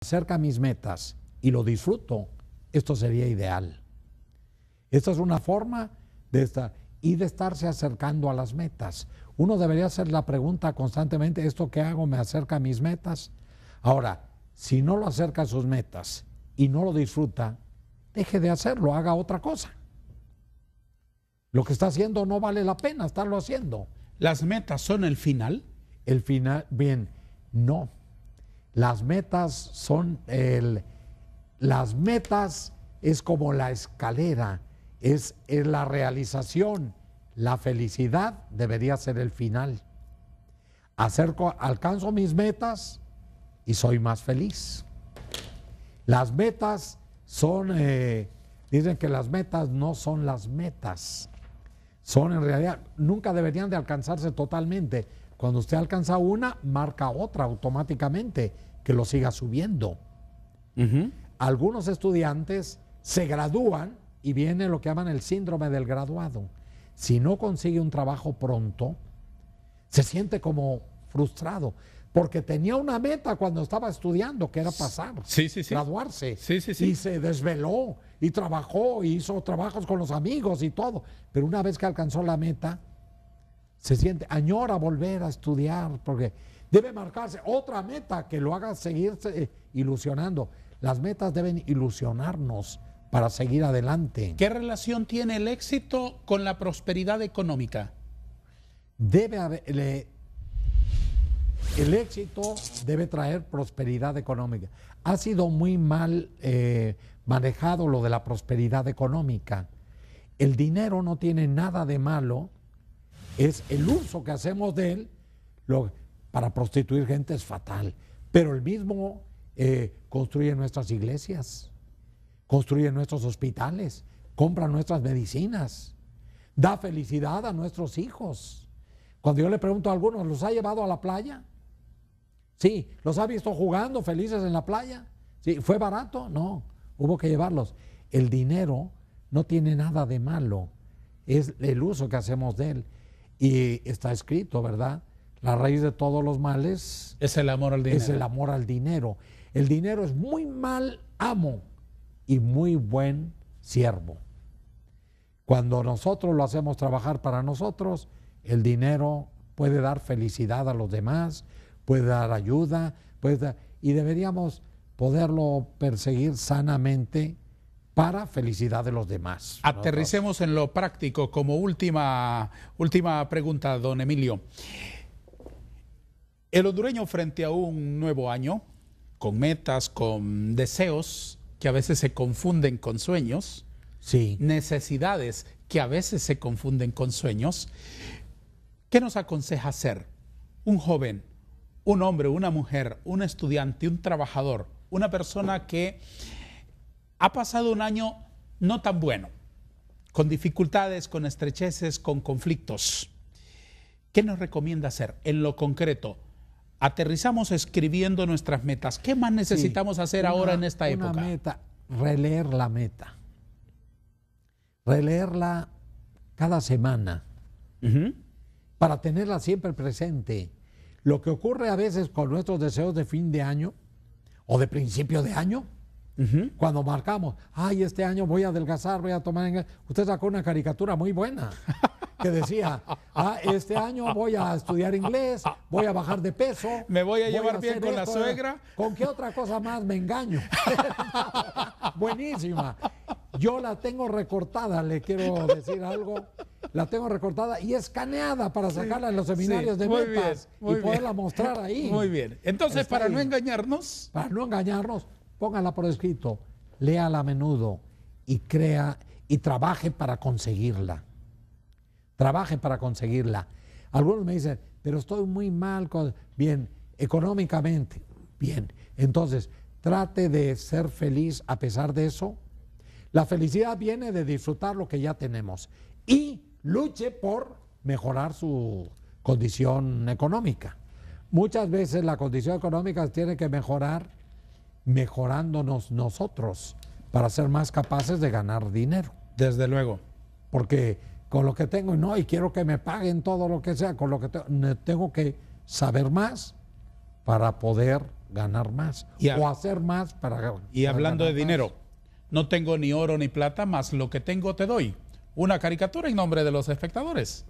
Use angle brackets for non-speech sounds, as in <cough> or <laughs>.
Acerca mis metas y lo disfruto, esto sería ideal. Esta es una forma de estar y de estarse acercando a las metas. Uno debería hacer la pregunta constantemente, ¿esto que hago me acerca a mis metas? Ahora, si no lo acerca a sus metas y no lo disfruta, deje de hacerlo, haga otra cosa. Lo que está haciendo no vale la pena estarlo haciendo. ¿Las metas son el final? El final, bien, no. Las metas son el... Las metas es como la escalera, es, es la realización. La felicidad debería ser el final. Acerco, alcanzo mis metas y soy más feliz. Las metas son, eh, dicen que las metas no son las metas, son en realidad, nunca deberían de alcanzarse totalmente, cuando usted alcanza una, marca otra automáticamente que lo siga subiendo. Algunos estudiantes se gradúan y viene lo que llaman el síndrome del graduado. Si no consigue un trabajo pronto, se siente como frustrado, porque tenía una meta cuando estaba estudiando, que era pasar, graduarse. Y se desveló y trabajó y hizo trabajos con los amigos y todo. Pero una vez que alcanzó la meta, se siente, añora volver a estudiar, porque debe marcarse otra meta que lo haga seguirse eh, ilusionando. Las metas deben ilusionarnos para seguir adelante. ¿Qué relación tiene el éxito con la prosperidad económica? Debe haber, el, éxito debe traer prosperidad económica. Ha sido muy mal eh, manejado lo de la prosperidad económica. El dinero no tiene nada de malo es el uso que hacemos de él lo, para prostituir gente es fatal. Pero el mismo eh, construye nuestras iglesias, construye nuestros hospitales, compra nuestras medicinas, da felicidad a nuestros hijos. Cuando yo le pregunto a algunos, ¿los ha llevado a la playa? Sí, ¿los ha visto jugando felices en la playa? Sí, ¿fue barato? No, hubo que llevarlos. El dinero no tiene nada de malo, es el uso que hacemos de él. Y está escrito, ¿verdad? La raíz de todos los males es el amor al dinero. Es el amor al dinero. El dinero es muy mal amo y muy buen siervo. Cuando nosotros lo hacemos trabajar para nosotros, el dinero puede dar felicidad a los demás, puede dar ayuda, puede y deberíamos poderlo perseguir sanamente para felicidad de los demás. Aterricemos en lo práctico como última, última pregunta, don Emilio. El hondureño frente a un nuevo año, con metas, con deseos que a veces se confunden con sueños, sí. necesidades que a veces se confunden con sueños, ¿qué nos aconseja hacer un joven, un hombre, una mujer, un estudiante, un trabajador, una persona que ha pasado un año no tan bueno, con dificultades, con estrecheces, con conflictos. ¿Qué nos recomienda hacer en lo concreto? Aterrizamos escribiendo nuestras metas. ¿Qué más necesitamos hacer ahora en esta época? meta, releer la meta. Releerla cada semana para tenerla siempre presente. Lo que ocurre a veces con nuestros deseos de fin de año o de principio de año cuando marcamos, ay, este año voy a adelgazar, voy a tomar. Usted sacó una caricatura muy buena que decía, ah, este año voy a estudiar inglés, voy a bajar de peso. Me voy a llevar bien con la suegra. ¿Con qué otra cosa más me engaño? <laughs> Buenísima. Yo la tengo recortada, le quiero decir algo. La tengo recortada y escaneada para sacarla en los seminarios de metas y poderla mostrar ahí. Muy bien. Entonces, para no engañarnos. Para no engañarnos, Póngala por escrito, léala a menudo y crea y trabaje para conseguirla. Trabaje para conseguirla. Algunos me dicen, pero estoy muy mal, con... bien, económicamente, bien. Entonces, trate de ser feliz a pesar de eso. La felicidad viene de disfrutar lo que ya tenemos y luche por mejorar su condición económica. Muchas veces la condición económica tiene que mejorar mejorándonos nosotros para ser más capaces de ganar dinero. Desde luego. Porque con lo que tengo, no, y quiero que me paguen todo lo que sea, con lo que tengo, que saber más para poder ganar más o hacer más para Y hablando de dinero, no tengo ni oro ni plata, más lo que tengo te doy. Una caricatura en nombre de los espectadores.